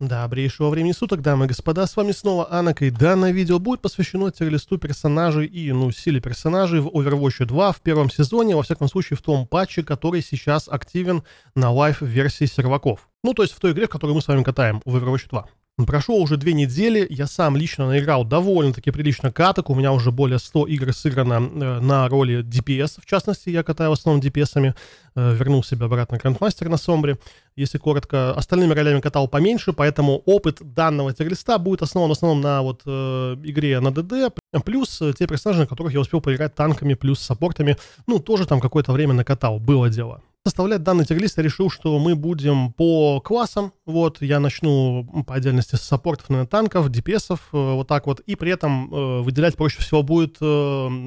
Добрейшего времени суток, дамы и господа, с вами снова Анак, и данное видео будет посвящено терлисту персонажей и, ну, силе персонажей в Overwatch 2 в первом сезоне, во всяком случае в том патче, который сейчас активен на лайв-версии серваков. Ну, то есть в той игре, в которой мы с вами катаем, в Overwatch 2. Прошло уже две недели, я сам лично наиграл довольно-таки прилично каток, у меня уже более 100 игр сыграно э, на роли DPS, в частности, я катаю в основном DPS-ами, э, вернул себе обратно Грандмастер на Сомбре, если коротко. Остальными ролями катал поменьше, поэтому опыт данного терлиста будет основан в основном на вот э, игре на ДД, плюс э, те персонажи, на которых я успел поиграть танками, плюс саппортами, ну, тоже там какое-то время накатал, было дело составлять данный тирлист, я решил, что мы будем по классам. Вот, я начну по отдельности с саппортов, наверное, танков, DPS-ов, э, вот так вот. И при этом э, выделять проще всего будет э,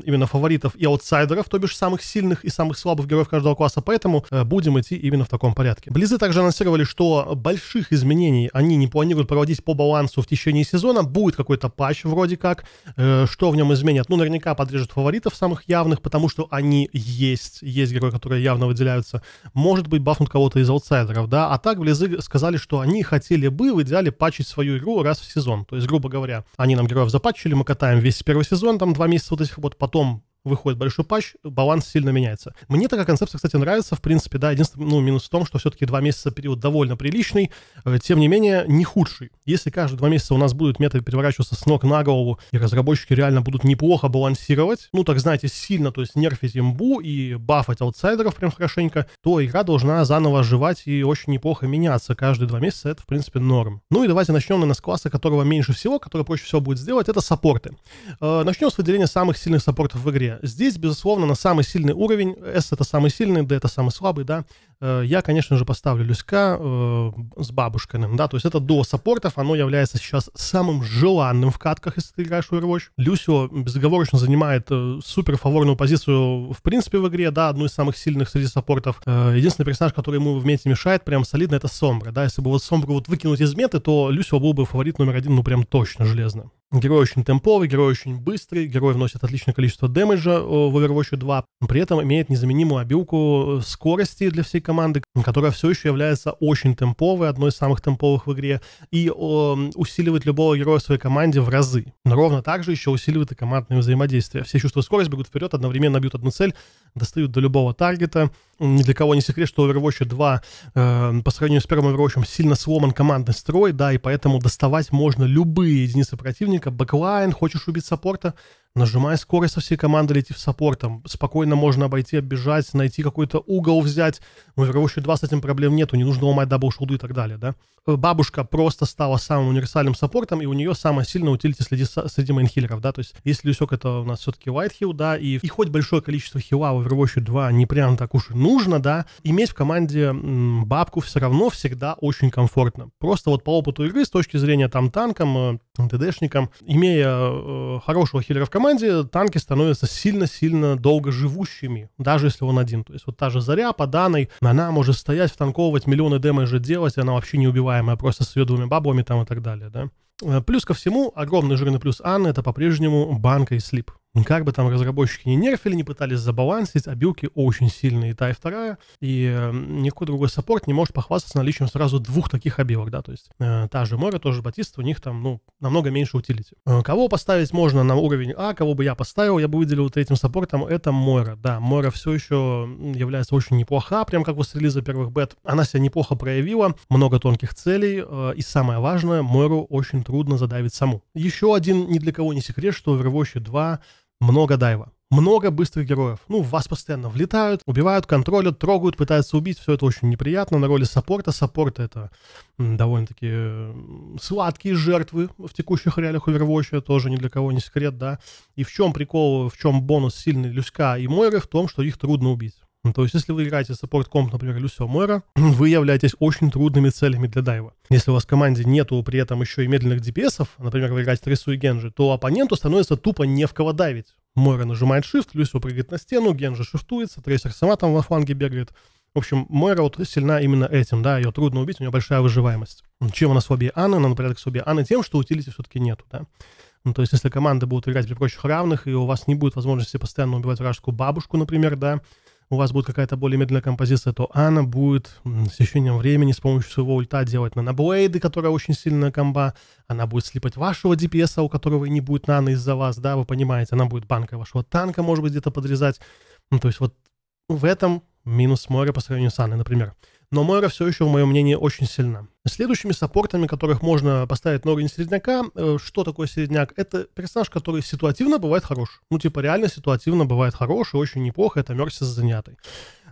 именно фаворитов и аутсайдеров, то бишь самых сильных и самых слабых героев каждого класса. Поэтому э, будем идти именно в таком порядке. Близы также анонсировали, что больших изменений они не планируют проводить по балансу в течение сезона. Будет какой-то патч вроде как. Э, что в нем изменят? Ну, наверняка подрежут фаворитов самых явных, потому что они есть. Есть герои, которые явно выделяются может быть, бафнут кого-то из аутсайдеров, да, а так в сказали, что они хотели бы в идеале патчить свою игру раз в сезон, то есть, грубо говоря, они нам героев запатчили, мы катаем весь первый сезон, там два месяца вот этих вот, потом выходит большой патч, баланс сильно меняется. Мне такая концепция, кстати, нравится, в принципе, да, единственный ну, минус в том, что все-таки два месяца период довольно приличный, э, тем не менее, не худший. Если каждые два месяца у нас будет методы переворачиваться с ног на голову, и разработчики реально будут неплохо балансировать, ну, так знаете, сильно, то есть нерфить имбу и бафать аутсайдеров прям хорошенько, то игра должна заново оживать и очень неплохо меняться каждые два месяца, это, в принципе, норм. Ну и давайте начнем, наверное, с класса, которого меньше всего, который проще всего будет сделать, это саппорты. Э, начнем с выделения самых сильных саппортов в игре. Здесь, безусловно, на самый сильный уровень, S это самый сильный, D это самый слабый, да, Э, я, конечно же, поставлю Люська э, с бабушкиным, да, то есть это до саппортов, оно является сейчас самым желанным в катках, если ты играешь Overwatch. Люсио безоговорочно занимает э, супер фаворную позицию в принципе в игре, да, одну из самых сильных среди саппортов. Э, единственный персонаж, который ему вместе мешает прям солидно, это Сомбра, да, если бы вот Сомбру вот выкинуть из меты, то Люсио был бы фаворит номер один, ну прям точно железно. Герой очень темповый, герой очень быстрый, герой вносит отличное количество дэмэджа э, в Overwatch 2, при этом имеет незаменимую обилку э, скорости для всей команды, которая все еще является очень темповой, одной из самых темповых в игре, и о, усиливает любого героя в своей команде в разы. Но ровно так же еще усиливает и командное взаимодействие. Все чувствуют скорость, бегут вперед, одновременно бьют одну цель, достают до любого таргета. Ни для кого не секрет, что Overwatch 2 э, эм, по сравнению с первым Overwatch сильно сломан командный строй, да, и поэтому доставать можно любые единицы противника, бэклайн, хочешь убить саппорта, нажимая скорость со всей команды, лететь в саппортом. Спокойно можно обойти, оббежать, найти какой-то угол взять. В Overwatch 2 с этим проблем нету, не нужно ломать дабл-шулды и так далее, да. Э, бабушка просто стала самым универсальным саппортом, и у нее самая сильная утилити среди, среди мейнхиллеров, да. То есть, если Люсек это у нас все-таки White Hill, да, и, и хоть большое количество хила в Overwatch 2 не прям так уж и нужно, да, иметь в команде м, бабку все равно всегда очень комфортно. Просто вот по опыту игры, с точки зрения там танком, э, ДДшником, имея э, э, хорошего хиллера в команде, команде танки становятся сильно-сильно долго живущими, даже если он один. То есть вот та же Заря по данной, она может стоять, втанковывать, миллионы демеджа делать, и она вообще неубиваемая, просто с ее двумя бабами там и так далее, да. Э, плюс ко всему, огромный жирный плюс Анны — это по-прежнему банка и слип. Как бы там разработчики не нерфили, не пытались забалансить, а билки очень сильные, и та, и вторая. И эм, никакой другой саппорт не может похвастаться наличием сразу двух таких обилок, да, то есть э, та же Мора, тоже Батиста, у них там, ну, намного меньше утилити. Э, кого поставить можно на уровень А, кого бы я поставил, я бы выделил третьим саппортом, это Мора, да, Мора все еще является очень неплоха, прям как у релиза первых бет. Она себя неплохо проявила, много тонких целей, э, и самое важное, Мору очень трудно задавить саму. Еще один ни для кого не секрет, что Overwatch 2 много дайва. Много быстрых героев. Ну, в вас постоянно влетают, убивают, контролят, трогают, пытаются убить. Все это очень неприятно. На роли саппорта. Саппорт — это довольно-таки э, сладкие жертвы в текущих реалиях Overwatch. Тоже ни для кого не секрет, да. И в чем прикол, в чем бонус сильный Люська и Мойры? В том, что их трудно убить. Ну, то есть, если вы играете саппорт комп, например, Люсио Мойра, вы являетесь очень трудными целями для дайва. Если у вас в команде нету при этом еще и медленных DPS, например, вы играете Трису и Генжи, то оппоненту становится тупо не в кого давить. Мойра нажимает shift, Люсио прыгает на стену, Генджи шифтуется, Трейсер сама там во фланге бегает. В общем, Мойра вот сильна именно этим, да, ее трудно убить, у нее большая выживаемость. Чем она слабее Анны? Она, например, слабее Анны тем, что утилити все-таки нету, да. Ну, то есть, если команды будут играть при прочих равных, и у вас не будет возможности постоянно убивать вражескую бабушку, например, да, у вас будет какая-то более медленная композиция, то Анна будет с течением времени с помощью своего ульта делать наноблейды, которая очень сильная комба. Она будет слипать вашего DPS, а у которого не будет нано из-за вас, да, вы понимаете. Она будет банкой вашего танка, может быть, где-то подрезать. Ну, то есть вот в этом минус моря по сравнению с Анной, например но Мойра все еще, в моем мнении, очень сильна. Следующими саппортами, которых можно поставить на уровень середняка, э, что такое середняк? Это персонаж, который ситуативно бывает хорош. Ну, типа, реально ситуативно бывает хорош и очень неплохо, это Мерси занятый.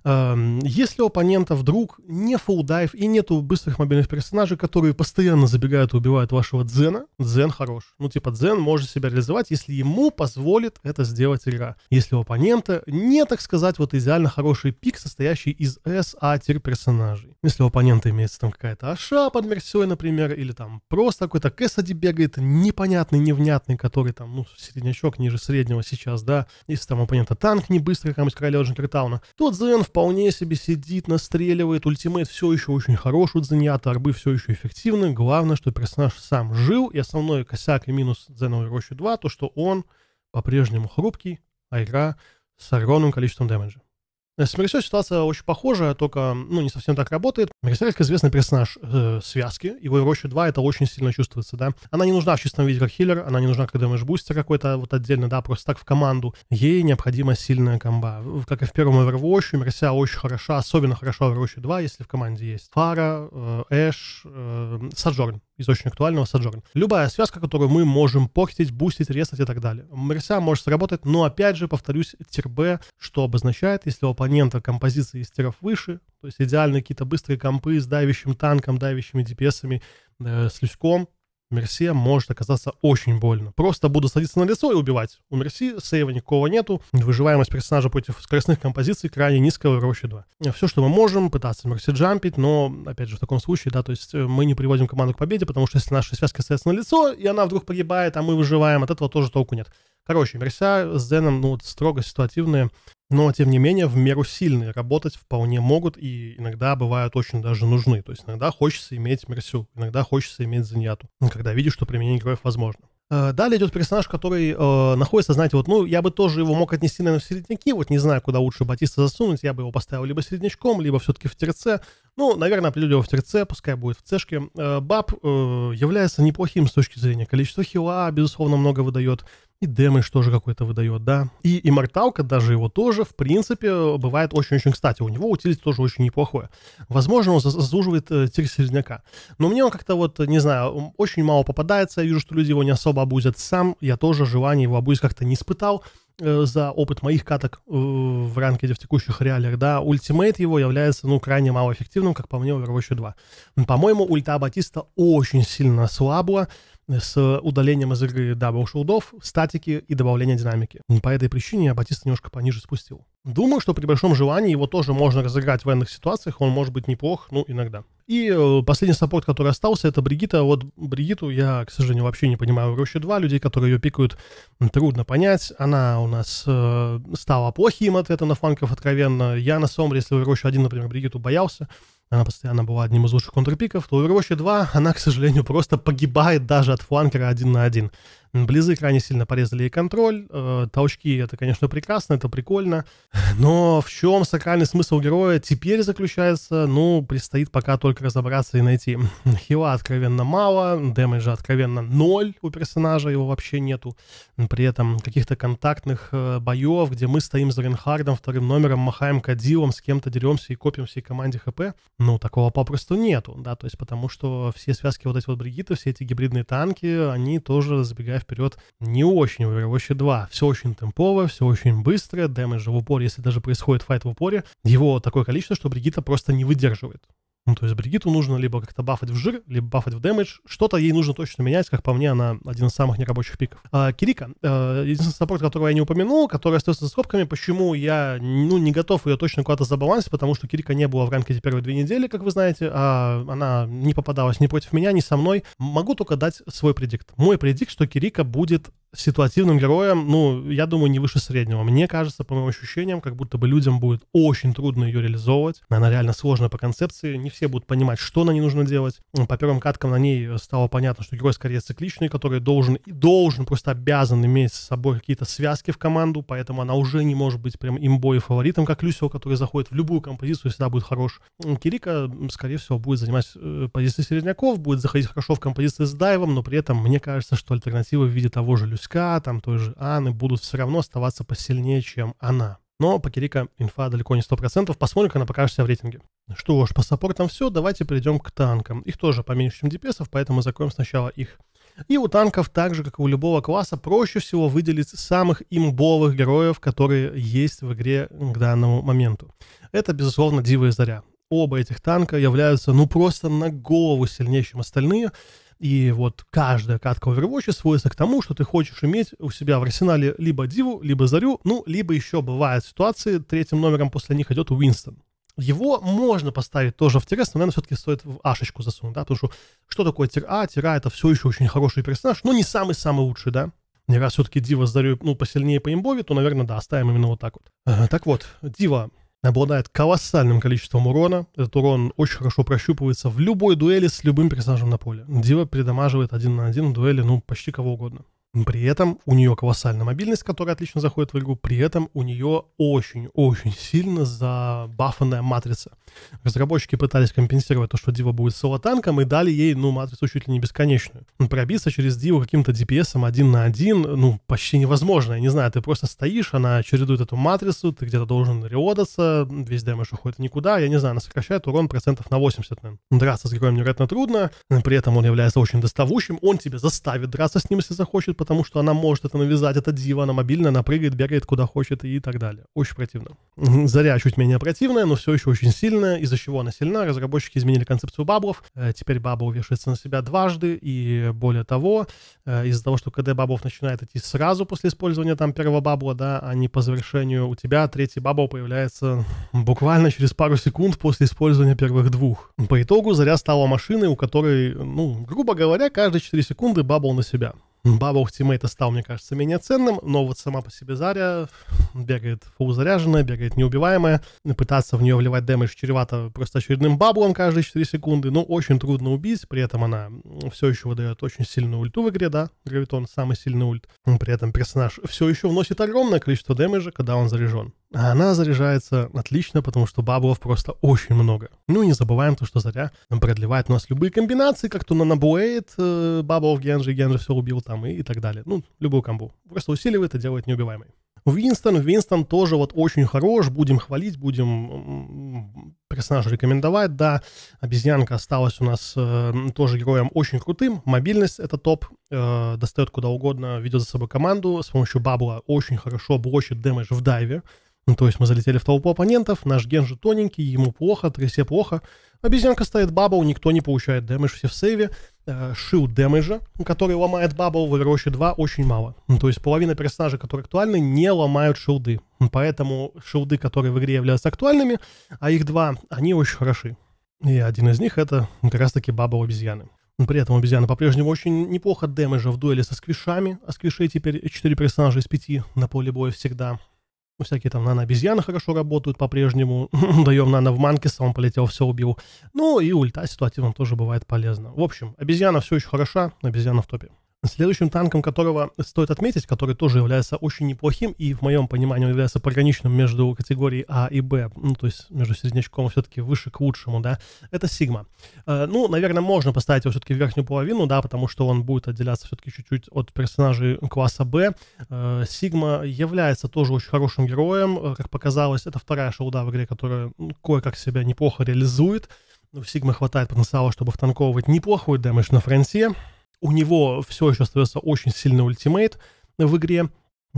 Эм, если у оппонента вдруг не фулдайв и нету быстрых мобильных персонажей, которые постоянно забегают и убивают вашего дзена, дзен хорош. Ну, типа, дзен может себя реализовать, если ему позволит это сделать игра. Если у оппонента не, так сказать, вот идеально хороший пик, состоящий из S, тир персонажей. Если у оппонента имеется там какая-то аша под мерсей, например, или там просто какой-то кэссади бегает, непонятный, невнятный, который там, ну, среднячок ниже среднего сейчас, да, если там у оппонента танк не быстрый, какой-нибудь короля Джинкертауна, то дзен вполне себе сидит, настреливает, ультимейт все еще очень хорош у Дзеньята, арбы все еще эффективны. Главное, что персонаж сам жил, и основной косяк и минус Дзеновой Рощи 2, то что он по-прежнему хрупкий, а игра с огромным количеством дэмэджа. Э, с Мерсель ситуация очень похожая, только ну, не совсем так работает. Мерсель, как известный персонаж э, связки, его в Роще 2 это очень сильно чувствуется, да. Она не нужна в чистом виде как хиллер, она не нужна как дэмэдж-бустер какой-то вот отдельно, да, просто так в команду. Ей необходима сильная комба. Как и в первом Overwatch, Мерся очень хороша, особенно хорошо в Роще 2, если в команде есть Фара, э, Эш, э, Саджорн из очень актуального Sojourn. Любая связка, которую мы можем портить, бустить, резать и так далее. Мерся может сработать, но опять же, повторюсь, тир Б, что обозначает, если у оппонента композиции из тиров выше, то есть идеально какие-то быстрые компы с давящим танком, давящими DPS-ами, э, с люськом, Мерси может оказаться очень больно. Просто буду садиться на лицо и убивать. У Мерси сейва никакого нету. Выживаемость персонажа против скоростных композиций крайне низкая в Роще 2. Все, что мы можем, пытаться Мерси джампить, но, опять же, в таком случае, да, то есть э, мы не приводим команду к победе, потому что если наша связка садится на лицо, и она вдруг погибает, а мы выживаем, от этого тоже толку нет. Короче, Мерся с Зеном, ну, строго ситуативные но, тем не менее, в меру сильные работать вполне могут и иногда бывают очень даже нужны. То есть иногда хочется иметь Мерсю, иногда хочется иметь Заняту, когда видишь, что применение героев возможно. Э, далее идет персонаж, который э, находится, знаете, вот, ну, я бы тоже его мог отнести, наверное, в середняки, вот не знаю, куда лучше Батиста засунуть, я бы его поставил либо середнячком, либо все-таки в терце. Ну, наверное, определю его в терце, пускай будет в цешке. Э, баб э, является неплохим с точки зрения количества хила, безусловно, много выдает и дэмэдж тоже какой-то выдает, да. И имморталка даже его тоже, в принципе, бывает очень-очень кстати. У него утилити тоже очень неплохое. Возможно, он заслуживает э, тир середняка. Но мне он как-то вот, не знаю, очень мало попадается. Я вижу, что люди его не особо обузят. Сам я тоже желание его обузить как-то не испытал э, за опыт моих каток э, в ранкеде в текущих реалиях, да, ультимейт его является, ну, крайне малоэффективным, как по мне, в Overwatch 2. По-моему, ульта Батиста очень сильно слабла, с удалением из игры дабл-шулдов, статики и добавления динамики. По этой причине я Батиста немножко пониже спустил. Думаю, что при большом желании его тоже можно разыграть в военных ситуациях, он может быть неплох, ну, иногда. И э, последний саппорт, который остался, это Бригита. Вот Бригиту я, к сожалению, вообще не понимаю. Роща 2, людей, которые ее пикают, трудно понять. Она у нас э, стала плохим от этого на фланков откровенно. Я на сомре если в Рощу 1, например, Бригиту боялся, она постоянно была одним из лучших контрпиков, то в Overwatch 2 она, к сожалению, просто погибает даже от фланкера один на один. Близы крайне сильно порезали и контроль. Э, толчки это, конечно, прекрасно, это прикольно. Но в чем сакральный смысл героя теперь заключается, ну, предстоит пока только разобраться и найти. Хила откровенно мало, дэмэджа откровенно ноль у персонажа, его вообще нету. При этом каких-то контактных э, боев, где мы стоим за Ренхардом, вторым номером, махаем кадилом, с кем-то деремся и копим всей команде ХП, ну, такого попросту нету, да, то есть потому что все связки вот эти вот Бригиты, все эти гибридные танки, они тоже забегают я вперед не очень в Overwatch 2. Все очень темпово, все очень быстро, дэмэджа в упоре, если даже происходит файт в упоре, его такое количество, что Бригита просто не выдерживает. Ну, то есть Бригиту нужно либо как-то бафать в жир, либо бафать в дэмэдж. Что-то ей нужно точно менять, как по мне, она один из самых нерабочих пиков. А, Кирика, э, единственный саппорт, которого я не упомянул, который остается за скобками, почему я ну, не готов ее точно куда-то забалансить, потому что Кирика не была в эти первые две недели, как вы знаете, а она не попадалась ни против меня, ни со мной. Могу только дать свой предикт. Мой предикт, что Кирика будет ситуативным героем, ну, я думаю, не выше среднего. Мне кажется, по моим ощущениям, как будто бы людям будет очень трудно ее реализовывать. Она реально сложная по концепции, не все будут понимать, что на ней нужно делать. По первым каткам на ней стало понятно, что герой скорее цикличный, который должен и должен, просто обязан иметь с собой какие-то связки в команду, поэтому она уже не может быть прям имбой и фаворитом, как Люсио, который заходит в любую композицию и всегда будет хорош. Кирика, скорее всего, будет занимать э, позиции середняков, будет заходить хорошо в композиции с дайвом, но при этом мне кажется, что альтернатива в виде того же Люсио Люська, там той же Анны будут все равно оставаться посильнее, чем она. Но по Кирика инфа далеко не 100%. Посмотрим, как она покажется в рейтинге. Что ж, по саппортам все. Давайте перейдем к танкам. Их тоже поменьше, чем DPS, поэтому закроем сначала их. И у танков, так же как и у любого класса, проще всего выделить самых имбовых героев, которые есть в игре к данному моменту. Это, безусловно, Дива и Заря. Оба этих танка являются ну просто на голову сильнее, чем остальные. И вот каждая катка в Overwatch сводится к тому, что ты хочешь иметь у себя в арсенале либо Диву, либо Зарю, ну, либо еще бывают ситуации, третьим номером после них идет Уинстон. Его можно поставить тоже в тирес, но, наверное, все-таки стоит в ашечку засунуть, да, потому что что такое тир А? Тир А это все еще очень хороший персонаж, но не самый-самый лучший, да. Не раз все-таки Дива с Зарю, ну, посильнее по имбове, то, наверное, да, оставим именно вот так вот. Так вот, Дива обладает колоссальным количеством урона. Этот урон очень хорошо прощупывается в любой дуэли с любым персонажем на поле. Дива передамаживает один на один в дуэли, ну, почти кого угодно. При этом у нее колоссальная мобильность, которая отлично заходит в игру. При этом у нее очень-очень сильно забафанная матрица. Разработчики пытались компенсировать то, что Дива будет соло-танком, и дали ей, ну, матрицу чуть ли не бесконечную. Пробиться через Диву каким-то DPS один на один, ну, почти невозможно. Я не знаю, ты просто стоишь, она чередует эту матрицу, ты где-то должен реодаться, весь дэмэдж уходит никуда. Я не знаю, она сокращает урон процентов на 80, наверное. Драться с героем невероятно трудно, при этом он является очень доставущим, он тебя заставит драться с ним, если захочет, потому что она может это навязать, это дива, она мобильная, она прыгает, бегает куда хочет и так далее. Очень противно. Заря чуть менее противная, но все еще очень сильная, из-за чего она сильна. Разработчики изменили концепцию баблов, э, теперь бабл вешается на себя дважды, и более того, э, из-за того, что КД баблов начинает идти сразу после использования там первого бабла, да, а не по завершению, у тебя третий бабл появляется буквально через пару секунд после использования первых двух. По итогу заря стала машиной, у которой, ну, грубо говоря, каждые 4 секунды бабл на себя. Баба Ultimate стал, мне кажется, менее ценным, но вот сама по себе Заря бегает фул заряженная, бегает неубиваемая. Пытаться в нее вливать дэмэдж чревато просто очередным баблом каждые 4 секунды, ну, очень трудно убить, при этом она все еще выдает очень сильную ульту в игре, да, Гравитон самый сильный ульт. При этом персонаж все еще вносит огромное количество дэмэджа, когда он заряжен. А она заряжается отлично, потому что баблов просто очень много. Ну и не забываем то, что Заря продлевает у нас любые комбинации, как то на Набуэйт, э, баблов генжи, генжи все убил там и, и так далее. Ну, любую комбу. Просто усиливает и делает неубиваемой. Винстон, Винстон тоже вот очень хорош, будем хвалить, будем персонажа рекомендовать, да. Обезьянка осталась у нас э, тоже героем очень крутым, мобильность это топ, э, достает куда угодно, ведет за собой команду, с помощью бабла очень хорошо блочит дэмэдж в дайве, ну, то есть мы залетели в толпу оппонентов, наш Генжи тоненький, ему плохо, трясе плохо. Обезьянка стоит бабл, никто не получает дэмэдж, все в сейве. Э, шил дэмэджа, который ломает бабл в Overwatch 2, очень мало. Ну, то есть половина персонажей, которые актуальны, не ломают шилды. Поэтому шилды, которые в игре являются актуальными, а их два, они очень хороши. И один из них это как раз таки бабл обезьяны. При этом обезьяна по-прежнему очень неплохо дэмэджа в дуэли со сквишами, а сквишей теперь 4 персонажа из 5 на поле боя всегда. Ну, всякие там нано-обезьяны хорошо работают по-прежнему. Даем нано в Манкиса, он полетел, все убил. Ну, и ульта ситуативно тоже бывает полезно. В общем, обезьяна все еще хороша, обезьяна в топе. Следующим танком, которого стоит отметить, который тоже является очень неплохим и, в моем понимании, он является пограничным между категорией А и Б, ну, то есть между середнячком все-таки выше к лучшему, да, это Сигма. Э, ну, наверное, можно поставить его все-таки в верхнюю половину, да, потому что он будет отделяться все-таки чуть-чуть от персонажей класса Б. Э, Сигма является тоже очень хорошим героем, э, как показалось, это вторая шелда в игре, которая ну, кое-как себя неплохо реализует. У ну, Сигмы хватает потенциала, чтобы втанковывать неплохой дэмэдж на франсе. У него все еще остается очень сильный ультимейт в игре,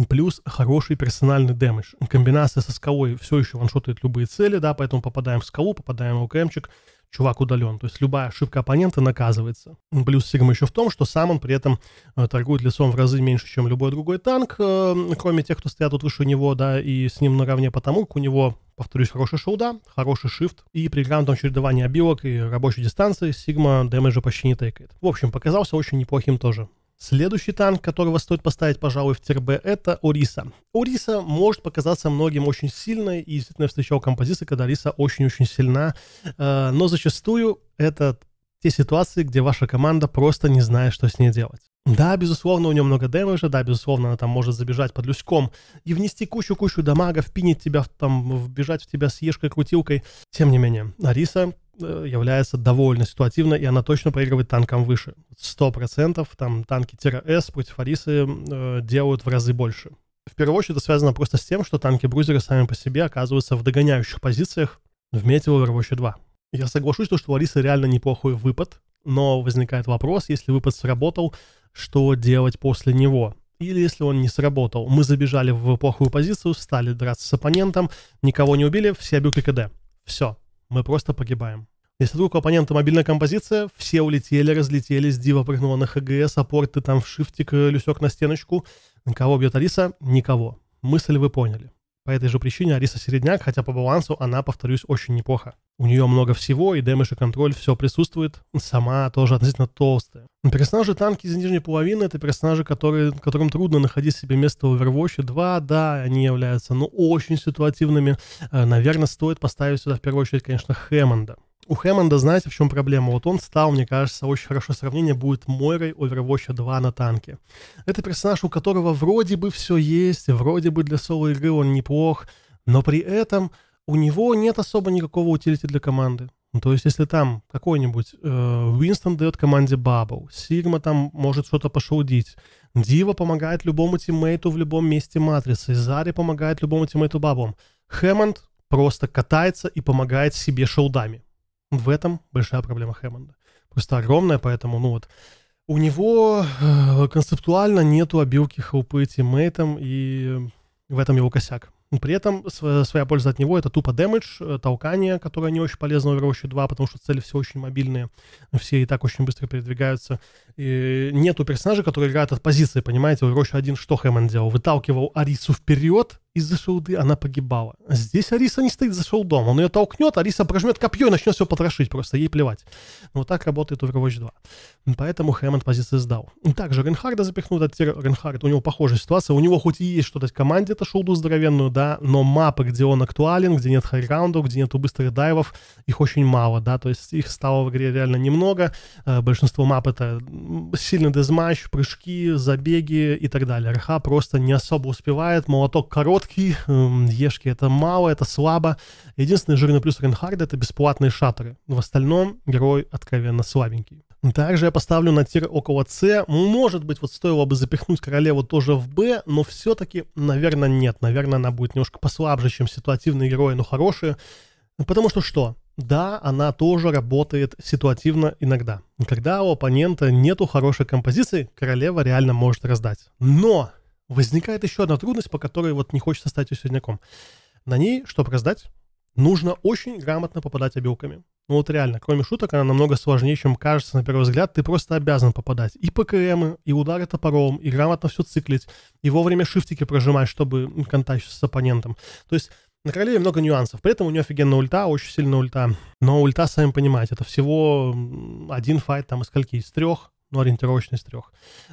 плюс хороший персональный дэмэдж. Комбинация со скалой все еще ваншотает любые цели, да, поэтому попадаем в скалу, попадаем в ОКМчик, чувак удален. То есть любая ошибка оппонента наказывается. Плюс Сигма еще в том, что сам он при этом э, торгует лицом в разы меньше, чем любой другой танк, э, кроме тех, кто стоят тут выше него, да, и с ним наравне потому, как у него повторюсь, хороший шоуда, хороший шифт и при грамотном чередовании обилок и рабочей дистанции Сигма дэмэджа почти не тейкает. В общем, показался очень неплохим тоже. Следующий танк, которого стоит поставить, пожалуй, в тир это Ориса. Ориса может показаться многим очень сильной, и действительно встречал композиции, когда Ориса очень-очень сильна, э, но зачастую это те ситуации, где ваша команда просто не знает, что с ней делать. Да, безусловно, у нее много дэмэджа, да, безусловно, она там может забежать под люськом и внести кучу-кучу дамага, впинить тебя, там, вбежать в тебя с ешкой-крутилкой. Тем не менее, Ариса Э, является довольно ситуативно, и она точно проигрывает танкам выше. Сто там танки Тира-С против Алисы э, делают в разы больше. В первую очередь это связано просто с тем, что танки-брузеры сами по себе оказываются в догоняющих позициях в Метео и Overwatch 2. Я соглашусь, что у Алисы реально неплохой выпад, но возникает вопрос, если выпад сработал, что делать после него? Или если он не сработал, мы забежали в плохую позицию, стали драться с оппонентом, никого не убили, все бюки КД. Все, мы просто погибаем. Если вдруг у оппонента мобильная композиция, все улетели, разлетелись, Дива прыгнула на ХГС, апорт ты там в шифтик, Люсек на стеночку. Кого бьет Алиса? Никого. Мысль вы поняли. По этой же причине Ариса Середняк, хотя по балансу она, повторюсь, очень неплохо. У нее много всего, и дэмэдж и контроль все присутствует. Сама тоже относительно толстая. Персонажи танки из нижней половины — это персонажи, которые, которым трудно находить себе место в Overwatch 2. Да, они являются, ну, очень ситуативными. Э, Наверное, стоит поставить сюда в первую очередь, конечно, Хэммонда. У Хэммонда, знаете, в чем проблема? Вот он стал, мне кажется, очень хорошо сравнение будет Мойрой Overwatch 2 на танке. Это персонаж, у которого вроде бы все есть, вроде бы для соло-игры он неплох, но при этом у него нет особо никакого утилити для команды. Ну, то есть, если там какой-нибудь э, Уинстон дает команде Бабл, Сигма там может что-то пошаудить, Дива помогает любому тиммейту в любом месте матрицы, Зари помогает любому тиммейту Баблом, Хэммонд просто катается и помогает себе шоудами. В этом большая проблема Хэммонда. Просто огромная, поэтому, ну вот, у него э, концептуально нету обилки хлопы тиммейтом, и в этом его косяк. При этом своя польза от него это тупо дэмэдж, э, толкание, которое не очень полезно в Overwatch 2, потому что цели все очень мобильные, все и так очень быстро передвигаются. И нету персонажей, которые играют от позиции, понимаете? В Overwatch 1 что Хэммон делал? Выталкивал Арису вперед, из-за шелды она погибала. Здесь Ариса не стоит за шелдом, он ее толкнет, Ариса прожмет копье и начнет все потрошить, просто ей плевать. Ну, вот так работает Overwatch 2. Поэтому Хэммонд позиции сдал. Также Ренхарда запихнут, а Ренхард, у него похожая ситуация, у него хоть и есть что-то в команде, это шелду здоровенную, да, но мапы, где он актуален, где нет хайраундов, где нету быстрых дайвов, их очень мало, да, то есть их стало в игре реально немного, э, большинство мап это сильный дезматч, прыжки, забеги и так далее. РХ а просто не особо успевает, молоток короткий, короткий, эм, Ешки это мало, это слабо. Единственный жирный плюс Ренхарда это бесплатные шаттеры. В остальном герой откровенно слабенький. Также я поставлю на тир около С. Может быть, вот стоило бы запихнуть королеву тоже в Б, но все-таки, наверное, нет. Наверное, она будет немножко послабже, чем ситуативные герои, но хорошие. Потому что что? Да, она тоже работает ситуативно иногда. Когда у оппонента нету хорошей композиции, королева реально может раздать. Но возникает еще одна трудность, по которой вот не хочется стать середняком. На ней, чтобы раздать, нужно очень грамотно попадать обилками. Ну вот реально, кроме шуток, она намного сложнее, чем кажется на первый взгляд. Ты просто обязан попадать. И ПКМы, и удары топором, и грамотно все циклить, и вовремя шифтики прожимать, чтобы контачить с оппонентом. То есть на королеве много нюансов. При этом у нее офигенная ульта, очень сильная ульта. Но ульта, сами понимаете, это всего один файт там из скольки? Из трех ну, ориентировочно из трех.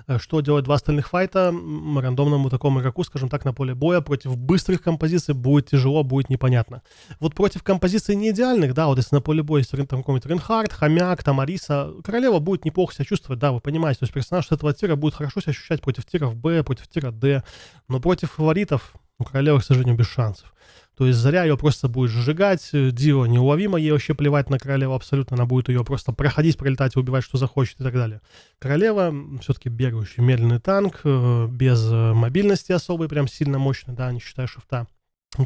Э, что делать два остальных файта рандомному такому игроку, скажем так, на поле боя против быстрых композиций будет тяжело, будет непонятно. Вот против композиций не идеальных, да, вот если на поле боя есть там какой-нибудь Ренхард, Хомяк, там Ариса, Королева будет неплохо себя чувствовать, да, вы понимаете, то есть персонаж с этого тира будет хорошо себя ощущать против тиров Б, против тира Д, но против фаворитов у ну, Королевы, к сожалению, без шансов. То есть Заря ее просто будет сжигать, э, Дио неуловимо, ей вообще плевать на королеву абсолютно, она будет ее просто проходить, пролетать, убивать, что захочет и так далее. Королева все-таки бегающий медленный танк, э, без э, мобильности особой, прям сильно мощный, да, не считая шифта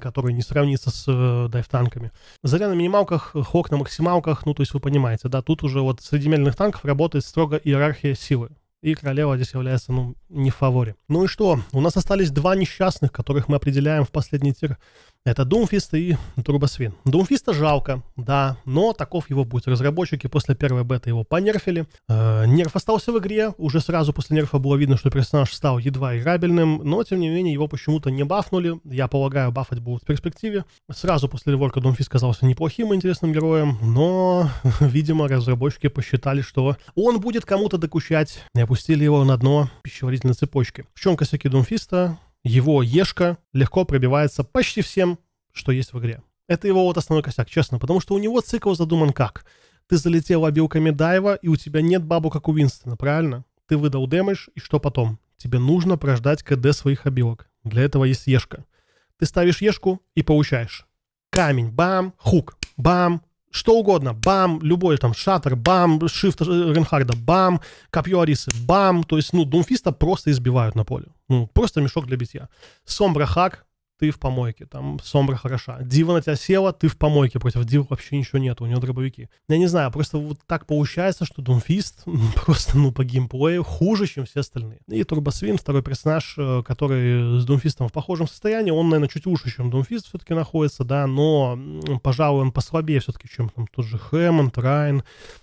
который не сравнится с э, дайв-танками. Заря на минималках, хок на максималках, ну, то есть вы понимаете, да, тут уже вот среди мельных танков работает строго иерархия силы. И королева здесь является, ну, не в фаворе. Ну и что? У нас остались два несчастных, которых мы определяем в последний тир. Это Doomfist и Turboswin. Думфиста жалко, да, но таков его будет. Разработчики после первой беты его понерфили. Э, нерф остался в игре, уже сразу после нерфа было видно, что персонаж стал едва играбельным, но тем не менее его почему-то не бафнули. Я полагаю, бафать будут в перспективе. Сразу после реворка Doomfist казался неплохим и интересным героем, но, видимо, разработчики посчитали, что он будет кому-то докучать и опустили его на дно пищеварительной цепочки. В чем косяки Думфиста? его Ешка легко пробивается почти всем, что есть в игре. Это его вот основной косяк, честно, потому что у него цикл задуман как? Ты залетел обилками дайва, и у тебя нет бабу, как у Винстона, правильно? Ты выдал дэмэдж, и что потом? Тебе нужно прождать КД своих обилок. Для этого есть Ешка. Ты ставишь Ешку и получаешь камень, бам, хук, бам, что угодно, бам, любой там шаттер, бам, shift э, Ренхарда, бам, копье Арисы, бам, то есть, ну, Думфиста просто избивают на поле, ну, просто мешок для битья. Сомбра хак, ты в помойке, там Сомбра хороша. Дива на тебя села, ты в помойке, против Дива вообще ничего нет, у него дробовики. Я не знаю, просто вот так получается, что Думфист просто, ну, по геймплею хуже, чем все остальные. И Турбосвин, второй персонаж, э, который с Думфистом в похожем состоянии, он, наверное, чуть лучше, чем Думфист все-таки находится, да, но, пожалуй, он послабее все-таки, чем там тот же Хэммонд, Райн,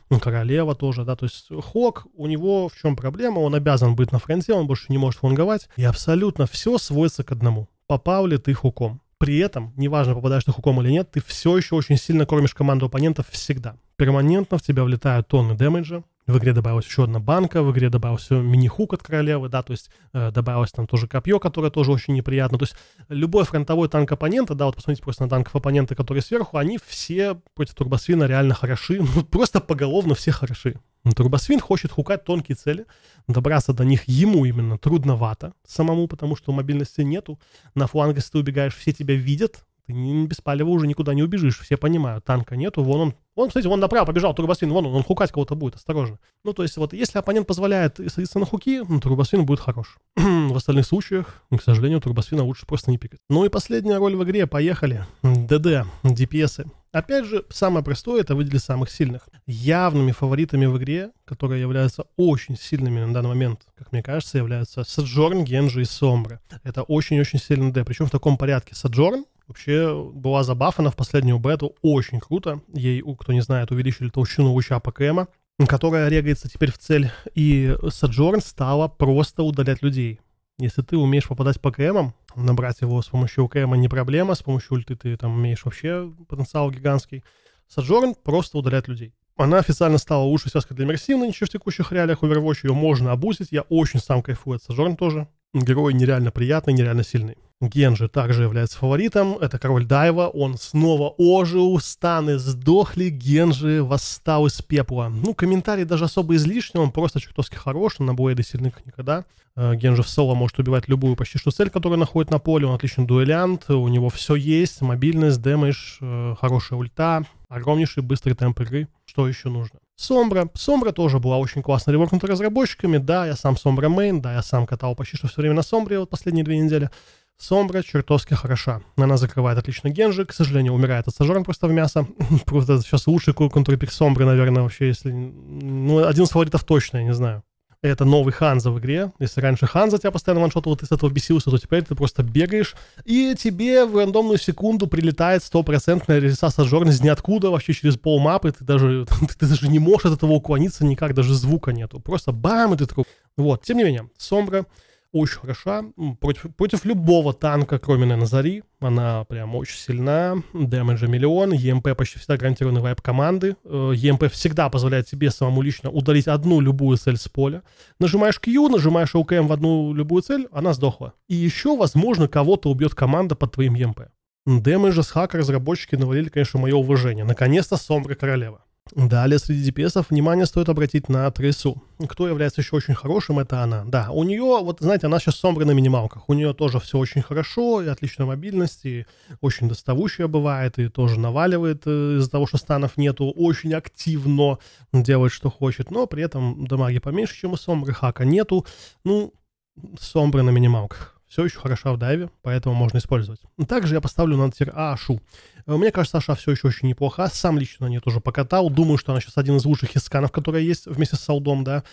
ну, королева тоже, да, то есть Хок, у него в чем проблема, он обязан быть на фронте, он больше не может фунговать, и абсолютно все сводится к одному попал ли ты хуком. При этом, неважно, попадаешь ты хуком или нет, ты все еще очень сильно кормишь команду оппонентов всегда. Перманентно в тебя влетают тонны дэмэджа, в игре добавилась еще одна банка, в игре добавился мини-хук от королевы, да, то есть э, добавилось там тоже копье, которое тоже очень неприятно. То есть любой фронтовой танк оппонента, да, вот посмотрите просто на танков оппонента, которые сверху, они все против турбосвина реально хороши, ну, просто поголовно все хороши. Турбосвин хочет хукать тонкие цели, добраться до них ему именно трудновато самому, потому что мобильности нету. На фланг, если ты убегаешь, все тебя видят, ты не, без палева уже никуда не убежишь, все понимают, танка нету, вон он, он, кстати, вон направо побежал, турбосвин, вон он, он хукать кого-то будет, осторожно. Ну, то есть, вот, если оппонент позволяет садиться на хуки, ну, турбосвин будет хорош. в остальных случаях, ну, к сожалению, турбосвина лучше просто не пикать. Ну и последняя роль в игре, поехали. ДД, DPS. Опять же, самое простое — это выделить самых сильных. Явными фаворитами в игре, которые являются очень сильными на данный момент, как мне кажется, являются Саджорн, генжи и Сомбра. Это очень-очень сильный Д, причем в таком порядке. Саджорн, Вообще была забафана в последнюю бету, очень круто. Ей, кто не знает, увеличили толщину луча ПКМа, которая регается теперь в цель. И саджорн стала просто удалять людей. Если ты умеешь попадать по КМам, набрать его с помощью КМа не проблема, с помощью ульты ты там имеешь вообще потенциал гигантский. Саджорн просто удаляет людей. Она официально стала лучшей связкой для иммерсивной нынче в текущих реалиях Overwatch. Ее можно обузить. Я очень сам кайфую от саджорн тоже. Герой нереально приятный, нереально сильный. Генжи также является фаворитом. Это король Дайва. Он снова ожил. Станы сдохли. Генжи восстал из пепла. Ну, комментарий даже особо излишний. Он просто чертовски хорош. На блейды сильны как никогда. Э, Генжи в соло может убивать любую почти что цель, которая находит на поле. Он отличный дуэлянт. У него все есть. Мобильность, дэмэдж, э, хорошая ульта. Огромнейший быстрый темп игры. Что еще нужно? Сомбра. Сомбра тоже была очень классно реворкнута разработчиками. Да, я сам Сомбра мейн, да, я сам катал почти что все время на Сомбре вот последние две недели. Сомбра чертовски хороша. Она закрывает отлично Генжи, к сожалению, умирает от сажерн просто в мясо. просто сейчас лучший контрпик Сомбры, наверное, вообще, если... Ну, один из фаворитов точно, я не знаю это новый Ханза в игре. Если раньше Ханза тебя постоянно ваншотал, ты с этого бесился, то теперь ты просто бегаешь, и тебе в рандомную секунду прилетает стопроцентная рельса Сажорн из ниоткуда, вообще через полмапы, ты даже, ты, ты даже не можешь от этого уклониться никак, даже звука нету. Просто бам, и ты такой... Вот, тем не менее, Сомбра — очень хороша. Против, против любого танка, кроме, наверное, Зари. Она прям очень сильна. Дэмэджа миллион. ЕМП почти всегда гарантированный вайп команды. Э, ЕМП всегда позволяет тебе самому лично удалить одну любую цель с поля. Нажимаешь Q, нажимаешь ОКМ в одну любую цель, она сдохла. И еще, возможно, кого-то убьет команда под твоим ЕМП. Дэмэджа с хака разработчики навалили, конечно, мое уважение. Наконец-то Сомбра Королева. Далее, среди DPS внимание стоит обратить на Трису. Кто является еще очень хорошим, это она. Да, у нее, вот знаете, она сейчас собрана на минималках. У нее тоже все очень хорошо, и отличная мобильность, и очень доставущая бывает, и тоже наваливает э, из-за того, что станов нету, очень активно делает, что хочет, но при этом дамаги поменьше, чем у Сомбры, хака нету. Ну, Сомбры на минималках все еще хороша в дайве, поэтому можно использовать. Также я поставлю на тир Ашу. Э, мне кажется, Саша все еще очень неплоха. Сам лично на нее тоже покатал. Думаю, что она сейчас один из лучших исканов, которые есть вместе с Саудом, да.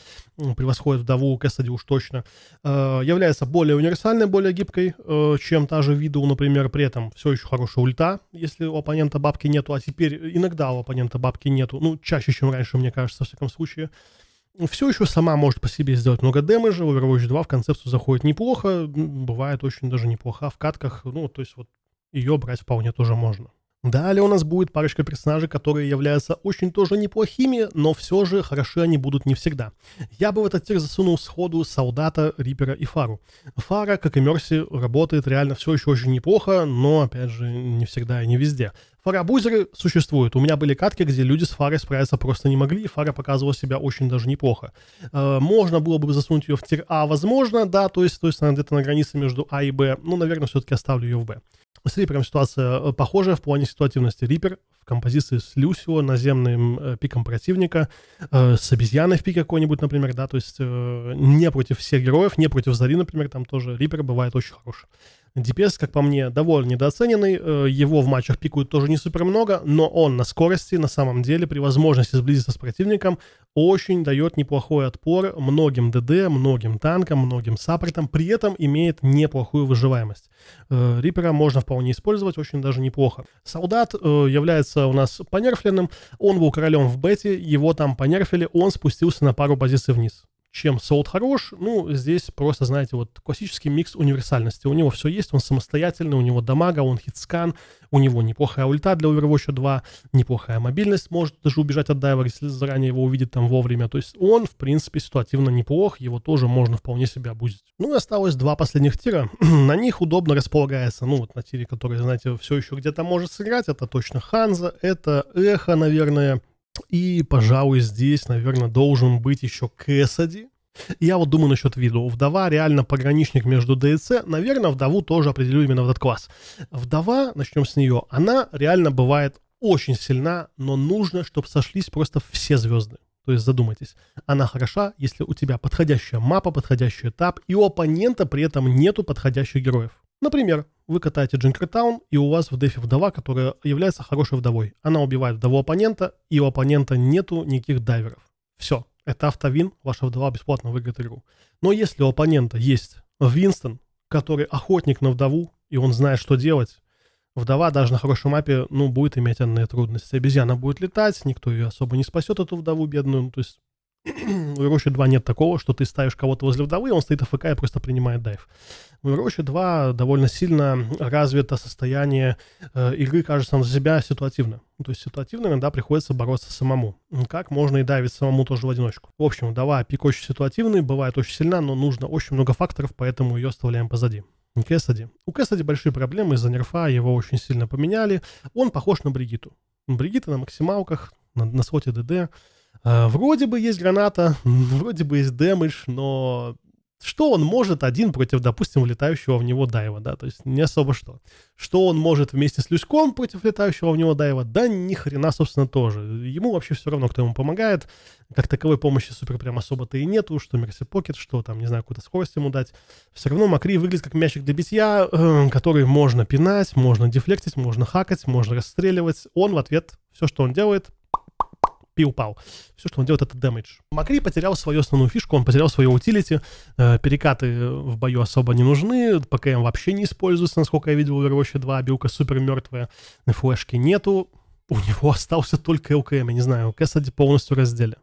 Превосходит вдову Кэссиди уж точно. Э, является более универсальной, более гибкой, э, чем та же Виду, например. При этом все еще хорошая ульта, если у оппонента бабки нету. А теперь иногда у оппонента бабки нету. Ну, чаще, чем раньше, мне кажется, во всяком случае все еще сама может по себе сделать много дэмэджа, Overwatch 2 в концепцию заходит неплохо, бывает очень даже неплохо в катках, ну, то есть вот ее брать вполне тоже можно. Далее у нас будет парочка персонажей, которые являются очень тоже неплохими, но все же хороши они будут не всегда. Я бы в этот тир засунул сходу Солдата, Рипера и Фару. Фара, как и Мерси, работает реально все еще очень неплохо, но, опять же, не всегда и не везде. Фарабузеры существуют. У меня были катки, где люди с фарой справиться просто не могли, и фара показывала себя очень даже неплохо. Э, можно было бы засунуть ее в тир А, возможно, да, то есть, то есть она где-то на границе между А и Б. но ну, наверное, все-таки оставлю ее в Б. С Рипером ситуация э, похожая в плане ситуативности. Рипер в композиции с Люсио, наземным э, пиком противника, э, с обезьяной в пике какой-нибудь, например, да, то есть э, не против всех героев, не против Зари, например, там тоже Рипер бывает очень хорош. DPS, как по мне, довольно недооцененный. Э, его в матчах пикают тоже не супер много, но он на скорости, на самом деле, при возможности сблизиться с противником, очень дает неплохой отпор многим ДД, многим танкам, многим саппортам, при этом имеет неплохую выживаемость. Э, Рипера можно вполне использовать, очень даже неплохо. Солдат э, является у нас понерфленным, он был королем в бете, его там понерфили, он спустился на пару позиций вниз чем солд хорош. Ну, здесь просто, знаете, вот классический микс универсальности. У него все есть, он самостоятельный, у него дамага, он хитскан, у него неплохая ульта для Overwatch 2, неплохая мобильность, может даже убежать от дайвера, если заранее его увидит там вовремя. То есть он, в принципе, ситуативно неплох, его тоже можно вполне себя обузить. Ну и осталось два последних тира. на них удобно располагается, ну вот на тире, который, знаете, все еще где-то может сыграть, это точно Ханза, это Эхо, наверное, и, пожалуй, здесь, наверное, должен быть еще Кэссиди. Я вот думаю насчет виду. Вдова реально пограничник между Д и ДЦ. Наверное, вдову тоже определю именно в этот класс. Вдова, начнем с нее, она реально бывает очень сильна, но нужно, чтобы сошлись просто все звезды. То есть задумайтесь, она хороша, если у тебя подходящая мапа, подходящий этап, и у оппонента при этом нету подходящих героев. Например, вы катаете Джинкертаун, и у вас в дефе вдова, которая является хорошей вдовой. Она убивает вдову оппонента, и у оппонента нету никаких дайверов. Все, это автовин, ваша вдова бесплатно выиграет игру. Но если у оппонента есть Винстон, который охотник на вдову, и он знает, что делать, вдова даже на хорошей мапе, ну, будет иметь анные трудности. Обезьяна будет летать, никто ее особо не спасет, эту вдову бедную, ну, то есть в Overwatch 2 нет такого, что ты ставишь кого-то возле вдовы, он стоит АФК и просто принимает дайв. В Overwatch 2 довольно сильно развито состояние э, игры, кажется, на себя ситуативно. То есть ситуативно иногда приходится бороться самому. Как можно и давить самому тоже в одиночку. В общем, дава пик очень ситуативный, бывает очень сильно, но нужно очень много факторов, поэтому ее оставляем позади. Кэссиди. У Кэссиди большие проблемы из-за нерфа, его очень сильно поменяли. Он похож на Бригиту. Бригита на максималках, на, на своте ДД. Э, вроде бы есть граната, вроде бы есть дэмэдж, но что он может один против, допустим, влетающего в него дайва, да, то есть не особо что. Что он может вместе с Люськом против летающего в него дайва, да ни хрена, собственно, тоже. Ему вообще все равно, кто ему помогает. Как таковой помощи супер прям особо-то и нету, что Мерси Покет, что там, не знаю, какую-то скорость ему дать. Все равно Макри выглядит как мячик для битья, э, который можно пинать, можно дефлектить, можно хакать, можно расстреливать. Он в ответ все, что он делает, пиу-пау. Все, что он делает, это дэмэдж. Макри потерял свою основную фишку, он потерял свою утилити. Э, перекаты э, в бою особо не нужны, ПКМ вообще не используется, насколько я видел в Overwatch 2, билка супер мертвая, флешке нету. У него остался только ЛКМ, я не знаю, КС полностью разделе.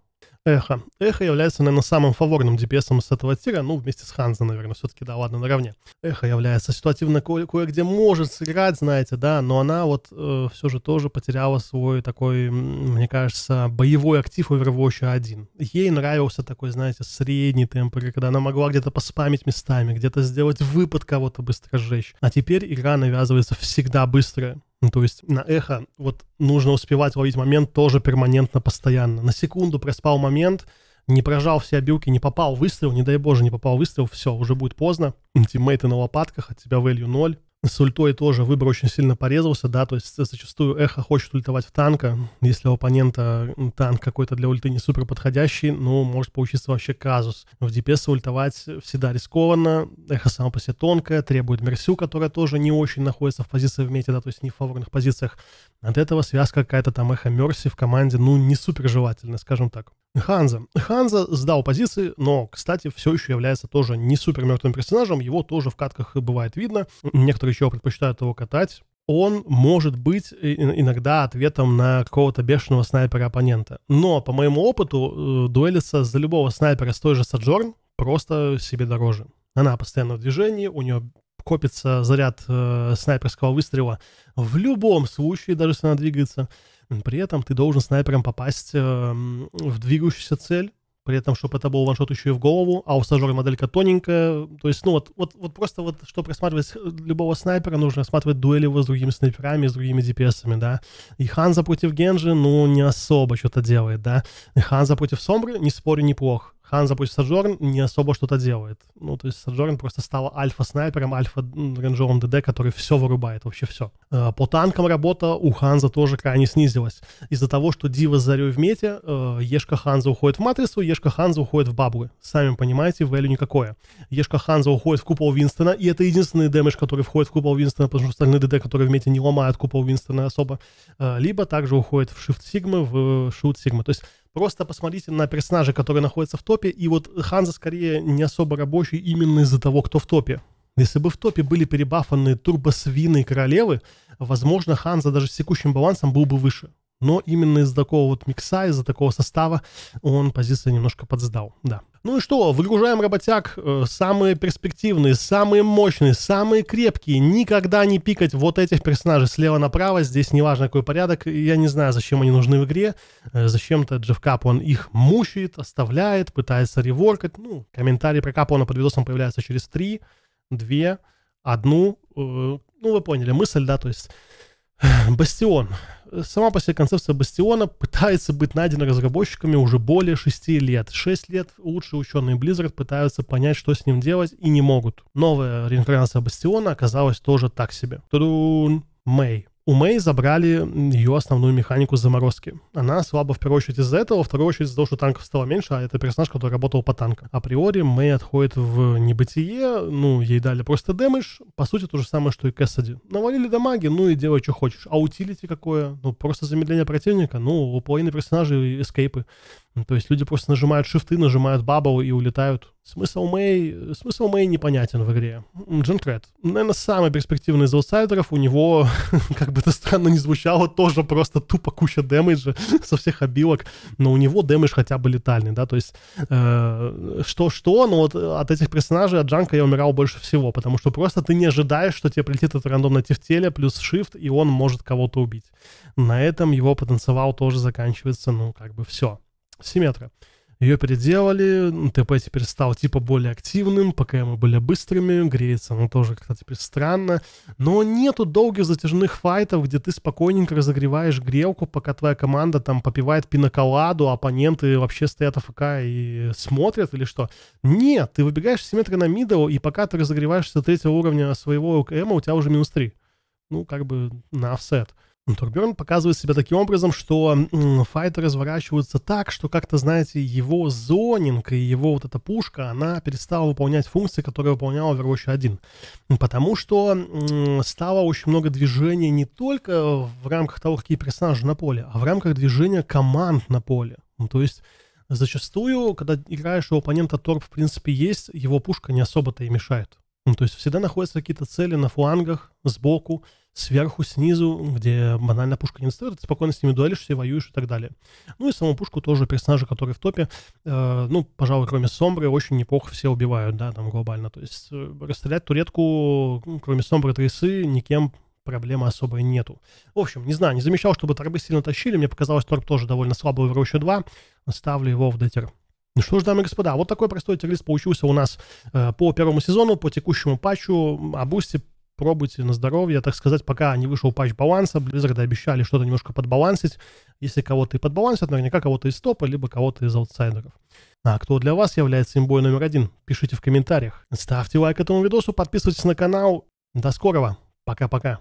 Эхо. Эхо является, наверное, самым фаворным DPS с этого тира, ну, вместе с Ханза, наверное, все-таки, да, ладно, наравне. Эхо является ситуативно кое- кое-где может сыграть, знаете, да, но она вот э, все же тоже потеряла свой такой, мне кажется, боевой актив Overwatch 1. Ей нравился такой, знаете, средний темп когда она могла где-то поспамить местами, где-то сделать выпад кого-то быстро сжечь. А теперь игра навязывается всегда быстро. Ну, то есть на эхо вот нужно успевать ловить момент тоже перманентно, постоянно. На секунду проспал момент, не прожал все обилки, не попал выстрел, не дай боже, не попал выстрел, все, уже будет поздно. Тиммейты на лопатках, от тебя value ноль с ультой тоже выбор очень сильно порезался, да, то есть зачастую эхо хочет ультовать в танка, если у оппонента танк какой-то для ульты не супер подходящий, ну, может получиться вообще казус. В DPS ультовать всегда рискованно, эхо само по себе тонкое, требует мерсю, которая тоже не очень находится в позиции в мете, да, то есть не в фаворных позициях. От этого связка какая-то там эхо мерси в команде, ну, не супер желательно, скажем так. Ханза. Ханза сдал позиции, но, кстати, все еще является тоже не супер мертвым персонажем. Его тоже в катках бывает видно. Некоторые еще предпочитают его катать он может быть иногда ответом на какого-то бешеного снайпера оппонента. Но, по моему опыту, э, дуэлиться за любого снайпера с той же Саджорн просто себе дороже. Она постоянно в движении, у нее копится заряд э, снайперского выстрела в любом случае, даже если она двигается. При этом ты должен снайпером попасть э, в двигающуюся цель, при этом, чтобы это был ваншот еще и в голову, а у стажера моделька тоненькая. То есть, ну вот, вот, вот просто вот, чтобы просматривать э, любого снайпера, нужно рассматривать дуэли его с другими снайперами, с другими DPS-ами, да. И Ханза против Генжи, ну, не особо что-то делает, да. И Ханза против Сомбры, не спорю, неплох. Ханза пусть Саджорн не особо что-то делает. Ну, то есть Саджорн просто стала альфа-снайпером, альфа-ренджером ДД, который все вырубает, вообще все. Э, по танкам работа у Ханза тоже крайне снизилась. Из-за того, что Дива с Зарей в мете, э, Ешка Ханза уходит в Матрицу, Ешка Ханза уходит в Баблы. Сами понимаете, вэлю никакое. Ешка Ханза уходит в купол Винстона, и это единственный дэмэдж, который входит в купол Винстона, потому что остальные ДД, которые в мете не ломают купол Винстона особо. Э, либо также уходит в Shift Sigma, в Shoot Sigma. То есть Просто посмотрите на персонажа, который находится в топе, и вот Ханза скорее не особо рабочий именно из-за того, кто в топе. Если бы в топе были перебафаны турбосвины и королевы, возможно, Ханза даже с текущим балансом был бы выше. Но именно из-за такого вот микса, из-за такого состава он позицию немножко подсдал, да. Ну и что, выгружаем работяг, э, самые перспективные, самые мощные, самые крепкие. Никогда не пикать вот этих персонажей слева направо, здесь неважно какой порядок. Я не знаю, зачем они нужны в игре, э, зачем-то Джефф Кап, он их мучает, оставляет, пытается реворкать. Ну, комментарии про Капона под видосом появляются через три, две, одну. Э, ну, вы поняли мысль, да, то есть... Бастион сама по себе концепция Бастиона пытается быть найдена разработчиками уже более 6 лет. 6 лет лучшие ученые Blizzard пытаются понять, что с ним делать, и не могут. Новая реинкарнация Бастиона оказалась тоже так себе. Трун Мэй. У Мэй забрали ее основную механику заморозки. Она слаба в первую очередь из-за этого, во вторую очередь из-за того, что танков стало меньше, а это персонаж, который работал по танкам. Априори Мэй отходит в небытие, ну, ей дали просто дэмэдж, по сути то же самое, что и Кэссиди. Навалили дамаги, ну и делай, что хочешь. А утилити какое? Ну, просто замедление противника, ну, у половины персонажей эскейпы. Ну, то есть люди просто нажимают шифты, нажимают бабл и улетают. Смысл Мэй, смысл Мэй непонятен в игре. Джин Наверное, самый перспективный из аутсайдеров. У него, как бы это странно не звучало, тоже просто тупо куча дэмэджа со всех обилок. Но у него дэмэдж хотя бы летальный, да. То есть что-что, э, но вот э, от этих персонажей, от Джанка я умирал больше всего. Потому что просто ты не ожидаешь, что тебе прилетит этот рандомное тефтеле плюс шифт, и он может кого-то убить. На этом его потенциал тоже заканчивается, ну, как бы все. Симметра. Ее переделали, ну, ТП теперь стал типа более активным, пока ПКМы более быстрыми, греется она тоже как-то теперь странно. Но нету долгих затяжных файтов, где ты спокойненько разогреваешь грелку, пока твоя команда там попивает пиноколаду, а оппоненты вообще стоят АФК и смотрят или что. Нет, ты выбегаешь симметрия на мидл, и пока ты разогреваешься третьего уровня своего КМа, у тебя уже минус 3. Ну, как бы на офсет. Турберн показывает себя таким образом, что файтеры разворачиваются так, что как-то, знаете, его зонинг и его вот эта пушка, она перестала выполнять функции, которые выполняла Overwatch 1. Потому что стало очень много движения не только в рамках того, какие персонажи на поле, а в рамках движения команд на поле. То есть зачастую, когда играешь, у оппонента торп в принципе есть, его пушка не особо-то и мешает. То есть всегда находятся какие-то цели на флангах, сбоку, сверху, снизу, где банально пушка не настроена, ты спокойно с ними дуэлишься, воюешь и так далее. Ну и саму пушку тоже персонажи, которые в топе, э, ну, пожалуй, кроме Сомбры, очень неплохо все убивают, да, там глобально. То есть э, расстрелять туретку, ну, кроме Сомбры Трейсы, никем проблемы особой нету. В общем, не знаю, не замечал, чтобы торбы сильно тащили. Мне показалось, торп тоже довольно слабый в Роще 2. Ставлю его в детер. Ну что ж, дамы и господа, вот такой простой терлист получился у нас э, по первому сезону, по текущему патчу. О бусте пробуйте на здоровье, так сказать, пока не вышел патч баланса, Blizzard обещали что-то немножко подбалансить, если кого-то и подбалансят, наверняка кого-то из топа, либо кого-то из аутсайдеров. А кто для вас является имбой номер один? Пишите в комментариях. Ставьте лайк этому видосу, подписывайтесь на канал. До скорого. Пока-пока.